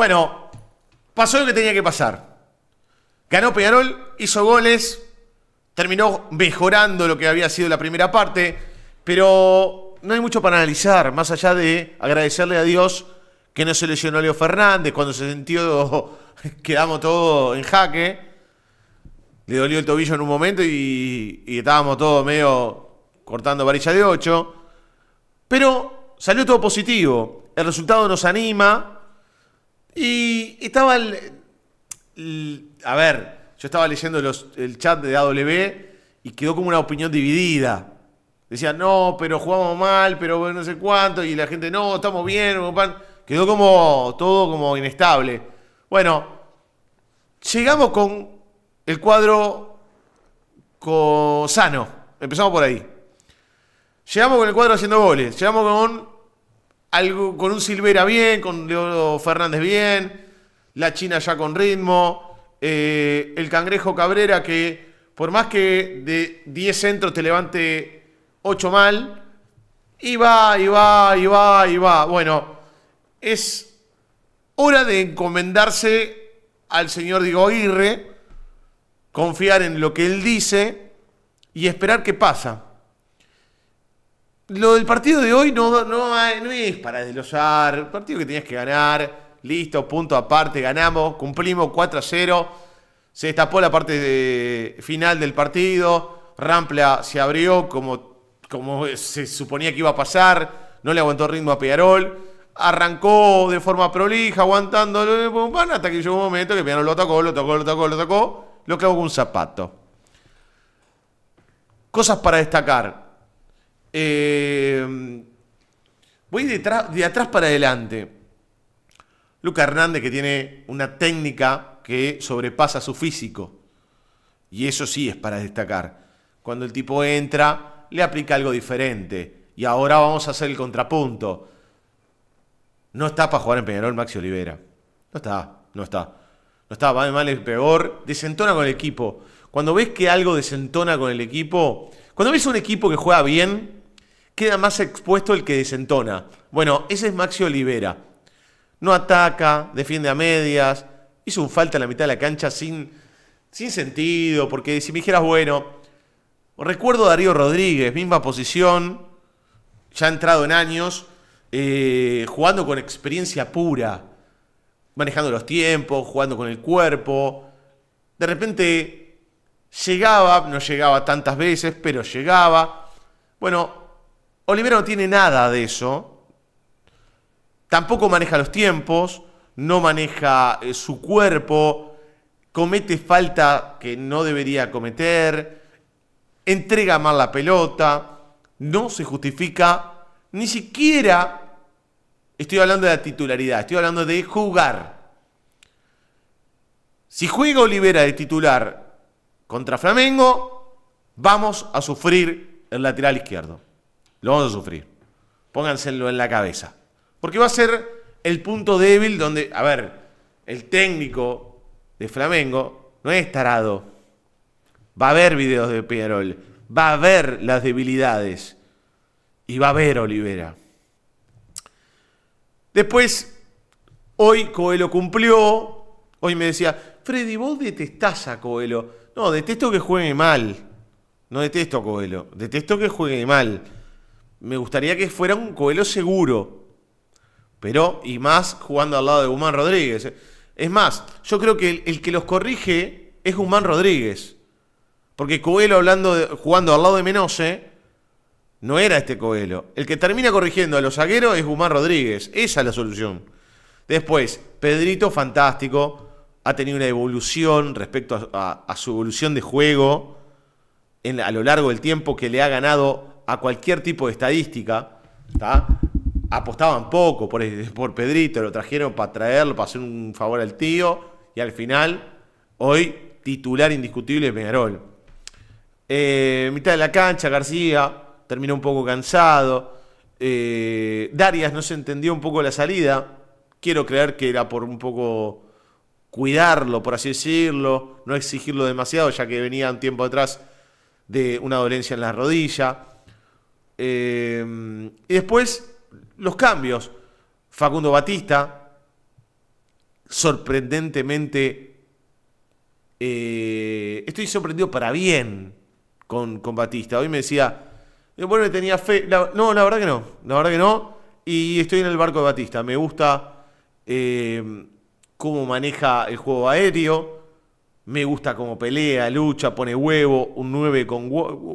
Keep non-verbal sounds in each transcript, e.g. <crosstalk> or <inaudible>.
Bueno, pasó lo que tenía que pasar. Ganó Peñarol, hizo goles, terminó mejorando lo que había sido la primera parte, pero no hay mucho para analizar, más allá de agradecerle a Dios que no se lesionó Leo Fernández, cuando se sintió, <laughs> quedamos todos en jaque, le dolió el tobillo en un momento y, y estábamos todos medio cortando varilla de 8, pero salió todo positivo, el resultado nos anima, y estaba el, a ver, yo estaba leyendo el chat de AW y quedó como una opinión dividida. Decían, no, pero jugamos mal, pero no sé cuánto, y la gente, no, estamos bien, quedó como todo como inestable. Bueno, llegamos con el cuadro sano, empezamos por ahí. Llegamos con el cuadro haciendo goles, llegamos con algo con un Silvera bien, con Leo Fernández bien, la China ya con ritmo, eh, el Cangrejo Cabrera que por más que de 10 centros te levante 8 mal, y va, y va, y va, y va. Bueno, es hora de encomendarse al señor Diego Aguirre, confiar en lo que él dice y esperar qué pasa. Lo del partido de hoy no, no, es para desglosar. Partido que tenías que ganar. Listo, punto aparte, ganamos, cumplimos 4 a 0. Se destapó la parte final del partido. Rampla se abrió como, como se suponía que iba a pasar. No le aguantó ritmo a Peñarol. Arrancó de forma prolija, aguantando hasta que llegó un momento que Peñarol lo tocó, lo tocó, lo tocó, lo tocó. Lo clavó con un zapato. Cosas para destacar. Em, voy de, atrás para adelante. Luca Hernández que tiene una técnica que sobrepasa su físico. Y eso sí es para destacar. Cuando el tipo entra, le aplica algo diferente. Y ahora vamos a hacer el contrapunto. No está para jugar en Peñarol Maxi Olivera. No está, no está. No está, va de mal es peor. Desentona con el equipo. Cuando ves que algo desentona con el equipo, cuando ves un equipo que juega bien, queda más expuesto el que desentona. Bueno, ese es Maxi Olivera. No ataca, defiende a medias, hizo un falta en la mitad de la cancha sin, sin sentido, porque si me dijeras, bueno, recuerdo Darío Rodríguez, misma posición, ya entrado en años, eh, jugando con experiencia pura, manejando los tiempos, jugando con el cuerpo. De repente llegaba, no llegaba tantas veces, pero llegaba. Bueno, Olivera no tiene nada de eso. Tampoco maneja los tiempos, no maneja eh, su cuerpo, comete falta que no debería cometer, entrega mal la pelota, no se justifica, ni siquiera estoy hablando de la titularidad, estoy hablando de jugar. Si juega Olivera de titular contra Flamengo, vamos a sufrir el lateral izquierdo. Lo vamos a sufrir. Pónganselo en la cabeza. Porque va a ser el punto débil donde, a ver, el técnico de Flamengo no es tarado. Va a ver videos de Pierol, va a ver las debilidades y va a ver Olivera. Después, hoy Coelho cumplió. Hoy me decía, Freddy, vos detestás a Coelho. No, detesto que juegue mal. No detesto a Coelho, detesto que juegue mal me gustaría que fuera un Coelho seguro. Pero, y más jugando al lado de Guzmán Rodríguez. Es más, yo creo que el, que los corrige es Guzmán Rodríguez. Porque Coelho hablando de, jugando al lado de Menose no era este Coelho. El que termina corrigiendo a los zagueros es Guzmán Rodríguez. Esa es la solución. Después, Pedrito, fantástico. Ha tenido una evolución respecto a, su evolución de juego a lo largo del tiempo que le ha ganado a cualquier tipo de estadística, apostaban poco por, <laughs> por Pedrito, lo trajeron para traerlo, para hacer un favor al tío, y al final, hoy titular indiscutible de Peñarol. Eh, mitad de la cancha, García terminó un poco cansado. Eh, Darias no se entendió un poco la salida. Quiero creer que era por un poco cuidarlo, por así decirlo, no exigirlo demasiado, ya que venía un tiempo atrás de una dolencia en la rodilla. Em, y después los cambios. Facundo Batista, sorprendentemente, eh, estoy sorprendido para bien con, Batista. Hoy me decía, bueno, tenía fe. no, la verdad que no, la verdad que no. Y estoy en el barco de Batista. Me gusta em, cómo maneja el juego aéreo. Me gusta cómo pelea, lucha, pone huevo, un 9 con,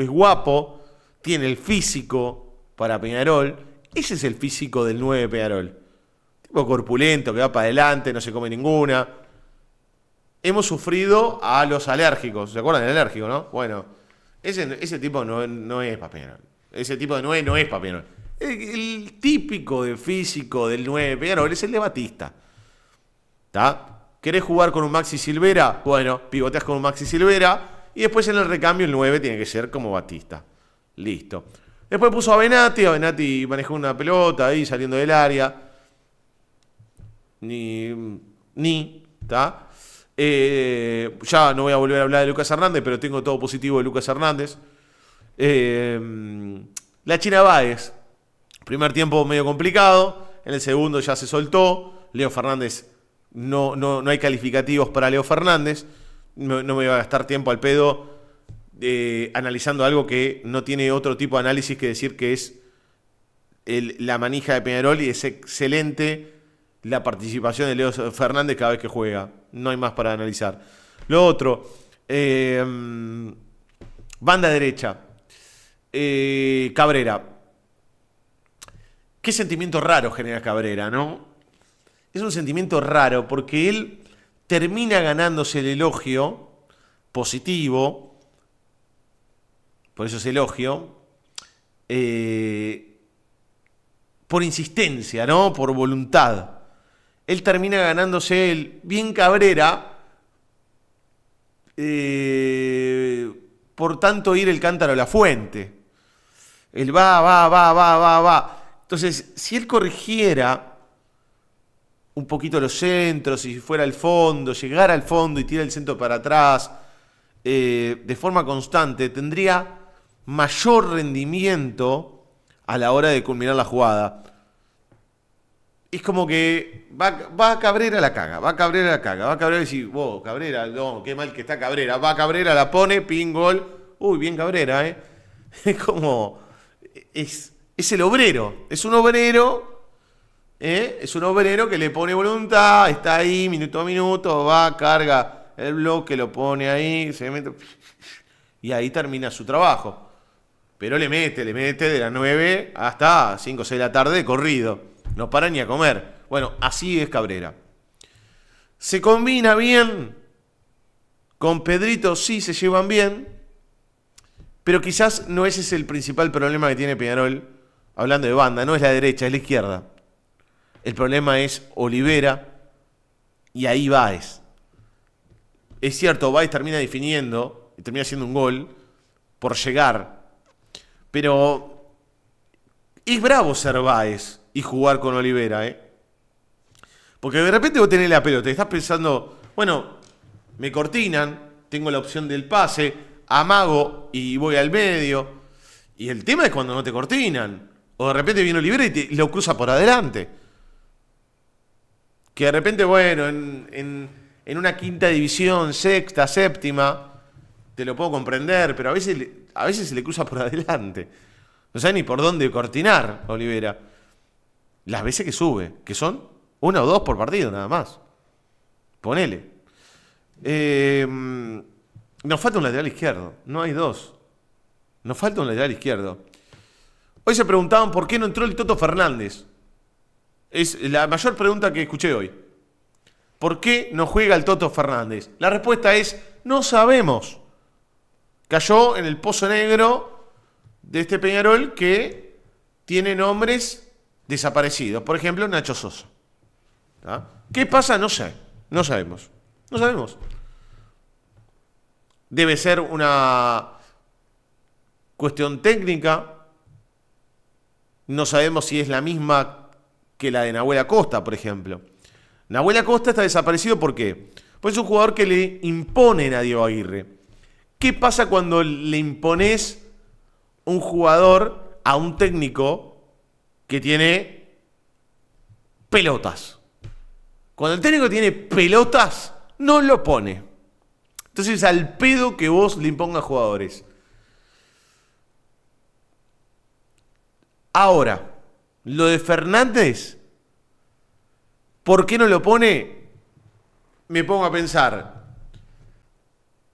es guapo tiene el físico para Peñarol. Ese es el físico del 9 Peñarol. Tipo corpulento, que va para adelante, no se come ninguna. Hemos sufrido a los alérgicos. ¿Se acuerdan del alérgico, no? Bueno, ese, ese tipo no, es para Peñarol. Ese tipo de 9 no es para El, típico de físico del 9 Peñarol es el de Batista. ¿Está? ¿Querés jugar con un Maxi Silvera? Bueno, pivoteas con un Maxi Silvera. Y después en el recambio el 9 tiene que ser como Batista. Listo. Después puso a Benati, a Benati manejó una pelota ahí saliendo del área. Ni. Ni. ¿Está? Eh, ya no voy a volver a hablar de Lucas Hernández, pero tengo todo positivo de Lucas Hernández. Eh, la China Báez. Primer tiempo medio complicado. En el segundo ya se soltó. Leo Fernández. No, no, hay calificativos para Leo Fernández. No, no me voy a gastar tiempo al pedo eh, analizando algo que no tiene otro tipo de análisis que decir que es la manija de Peñarol y es excelente la participación de Leo Fernández cada vez que juega. No hay más para analizar. Lo otro, em, banda derecha, eh, Cabrera. Qué sentimiento raro genera Cabrera, ¿no? Es un sentimiento raro porque él termina ganándose el elogio positivo por eso es elogio, eh, por insistencia, ¿no? Por voluntad. Él termina ganándose el bien Cabrera, eh, por tanto ir el cántaro a la fuente. Él va, va, va, va, va, va. Entonces, si él corrigiera un poquito los centros, si fuera al fondo, llegara al fondo y tira el centro para atrás eh, de forma constante, tendría mayor rendimiento a la hora de culminar la jugada. Es como que va, va a Cabrera la caga, va a Cabrera la caga, va Cabrera a decir, wow, Cabrera, no, qué mal que está Cabrera, va Cabrera, la pone, Pingol gol, uy, bien Cabrera, ¿eh? <laughs> Es como, es, es el obrero, es un obrero, ¿eh? Es un obrero que le pone voluntad, está ahí minuto a minuto, va, carga el bloque, lo pone ahí, se mete, <laughs> y ahí termina su trabajo. Pero le mete, le mete de las 9 hasta 5 o 6 de la tarde corrido. No para ni a comer. Bueno, así es Cabrera. Se combina bien. Con Pedrito sí se llevan bien. Pero quizás no ese es el principal problema que tiene Peñarol. Hablando de banda, no es la derecha, es la izquierda. El problema es Olivera y ahí Baez. Es cierto, Baez termina definiendo y termina haciendo un gol por llegar pero es bravo ser Baez y jugar con Olivera, ¿eh? Porque de repente vos tenés la pelota y estás pensando, bueno, me cortinan, tengo la opción del pase, amago y voy al medio. Y el tema es cuando no te cortinan. O de repente viene Olivera y, lo cruza por adelante. Que de repente, bueno, en, en una quinta división, sexta, séptima, te lo puedo comprender, pero a veces a veces se le cruza por <laughs> adelante. No sabe ni por dónde cortinar Olivera. Las veces que sube, que son una o dos por partido nada más. Ponele. Em, nos falta un lateral izquierdo, no hay dos. Nos falta un lateral izquierdo. Hoy se preguntaban por qué no entró el Toto Fernández. Es la mayor pregunta que escuché hoy. ¿Por qué no juega el Toto Fernández? La respuesta es, no sabemos. Cayó en el pozo negro de este Peñarol que tiene nombres desaparecidos. Por ejemplo, Nacho Sosa. ¿Qué pasa? No sé. No sabemos. No sabemos. Debe ser una cuestión técnica. No sabemos si es la misma que la de Nahuel Costa, por ejemplo. Nahuel Costa está desaparecido porque Pues es un jugador que le imponen a Diego Aguirre. ¿Qué pasa cuando le impones un jugador a un técnico que tiene pelotas? Cuando el técnico tiene pelotas, no lo pone. Entonces, al pedo que vos le impongas jugadores. Ahora, lo de Fernández, ¿por qué no lo pone? Me pongo a pensar.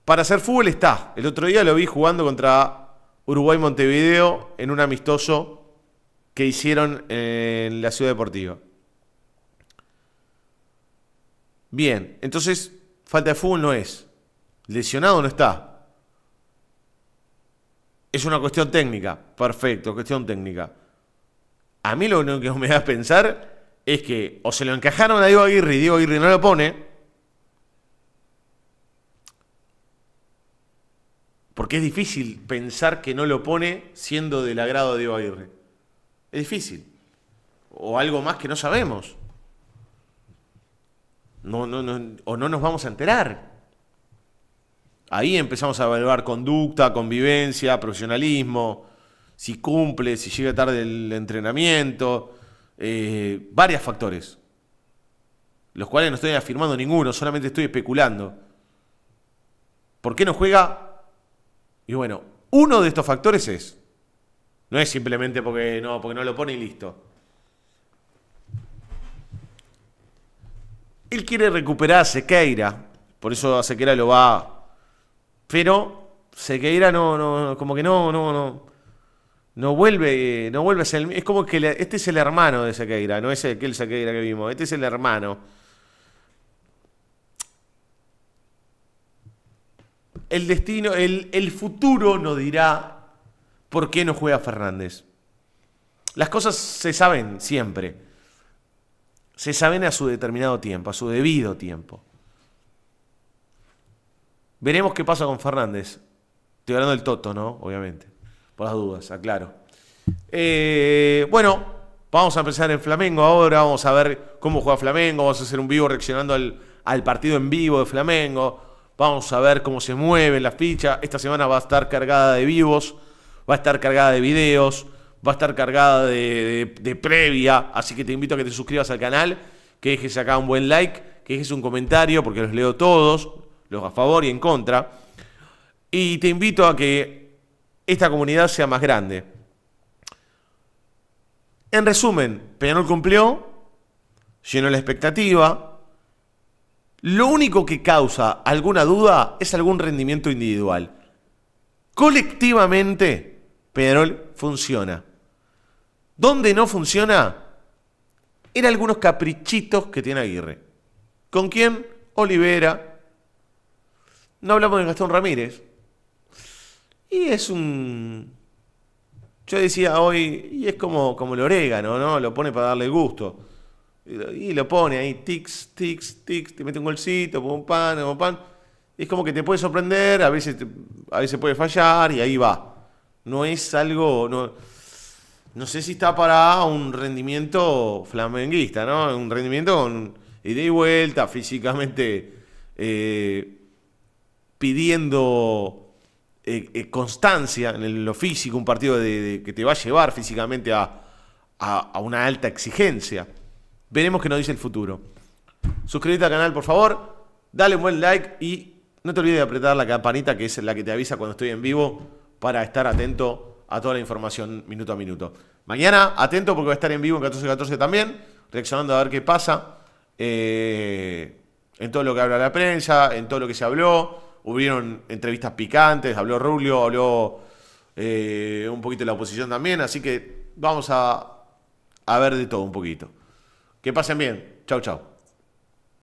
Para hacer fútbol está. El otro día lo vi jugando contra Uruguay Montevideo en un amistoso que hicieron en la ciudad deportiva. Bien, entonces falta de fútbol no es. Lesionado no está. Es una cuestión técnica. Perfecto, cuestión técnica. A mí lo único que me da a pensar es que o se lo encajaron a Diego Aguirre y Diego Aguirre no lo pone, Porque es difícil pensar que no lo pone siendo del agrado de Diego Es difícil. O algo más que no sabemos. No, no, o no nos vamos a enterar. Ahí empezamos a evaluar conducta, convivencia, profesionalismo, si cumple, si llega tarde el entrenamiento, eh, varios factores. Los cuales no estoy afirmando ninguno, solamente estoy especulando. ¿Por qué no juega y bueno, uno de estos factores es. No es simplemente porque no, porque no lo pone y listo. Él quiere recuperar a Sequeira. Por eso a Sequeira lo va. Pero Sequeira no, no, como que no, no, no. No vuelve, no vuelve a ser el, Es como que este es el hermano de Sequeira, no es aquel Sequeira que vimos. Este es el hermano. el destino, el, el futuro nos dirá por qué no juega Fernández. Las cosas se saben siempre. Se saben a su determinado tiempo, a su debido tiempo. Veremos qué pasa con Fernández. Estoy hablando del Toto, ¿no? Obviamente. Por las dudas, aclaro. Eh, bueno, vamos a empezar en Flamengo ahora. Vamos a ver cómo juega Flamengo. Vamos a hacer un vivo reaccionando al, al partido en vivo de Flamengo. Vamos a ver cómo se mueve la ficha. Esta semana va a estar cargada de vivos, va a estar cargada de videos, va a estar cargada de, previa. Así que te invito a que te suscribas al canal, que dejes acá un buen like, que dejes un comentario, porque los leo todos, los a favor y en contra. Y te invito a que esta comunidad sea más grande. En resumen, Peñarol cumplió, llenó la expectativa, lo único que causa alguna duda es algún rendimiento individual. Colectivamente, Peñarol funciona. ¿Dónde no funciona? En algunos caprichitos que tiene Aguirre. ¿Con quién? Olivera. No hablamos de Gastón Ramírez. Y es un... Yo decía hoy, y es como, como el orégano, ¿no? Lo pone para darle gusto. Y lo pone ahí, tics, tics, tics, te mete un golcito, un pan, un pan. Es como que te puede sorprender, a veces, a veces puede fallar y ahí va. No es algo, no, sé si está para un rendimiento flamenguista, ¿no? Un rendimiento con ida y vuelta, físicamente eh, pidiendo eh, eh, constancia en lo físico, un partido que te va a llevar físicamente a, a una alta exigencia. Veremos qué nos dice el futuro. Suscríbete al canal, por favor. Dale un buen like y no te olvides de apretar la campanita que es la que te avisa cuando estoy en vivo para estar atento a toda la información minuto a minuto. Mañana, atento porque va a estar en vivo en 1414 también, reaccionando a ver qué pasa eh, en todo lo que habla la prensa, en todo lo que se habló. Hubieron entrevistas picantes, habló Rulio, habló eh, un poquito la oposición también, así que vamos a ver de todo un poquito. Que pasen bien. Chau, chau.